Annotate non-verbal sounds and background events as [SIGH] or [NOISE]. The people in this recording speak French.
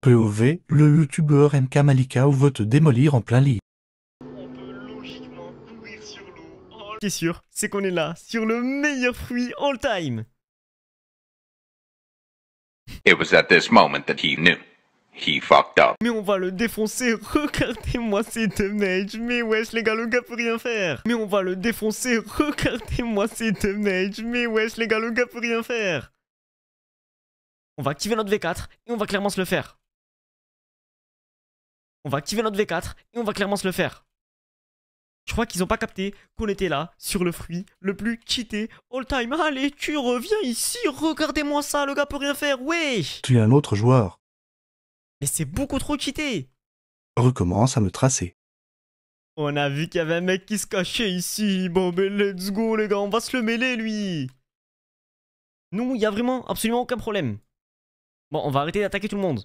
POV, le youtubeur MK Malikao veut te démolir en plein lit. Ce qui est sûr, c'est qu'on est là sur le meilleur fruit all time. Mais on va le défoncer, [LAUGHS] regardez-moi ces damage. Mais wesh les gars, le gars peut rien faire. Mais on va le défoncer, [LAUGHS] regardez-moi ces damage. Mais wesh les gars, le gars peut rien faire. On va activer notre V4 et on va clairement se le faire on va activer notre V4 et on va clairement se le faire. Je crois qu'ils n'ont pas capté qu'on était là, sur le fruit, le plus cheaté all time. Allez, tu reviens ici, regardez-moi ça, le gars peut rien faire, Oui. Tu es un autre joueur. Mais c'est beaucoup trop cheaté Recommence à me tracer. On a vu qu'il y avait un mec qui se cachait ici. Bon, ben let's go, les gars, on va se le mêler, lui Nous, il y a vraiment absolument aucun problème. Bon, on va arrêter d'attaquer tout le monde.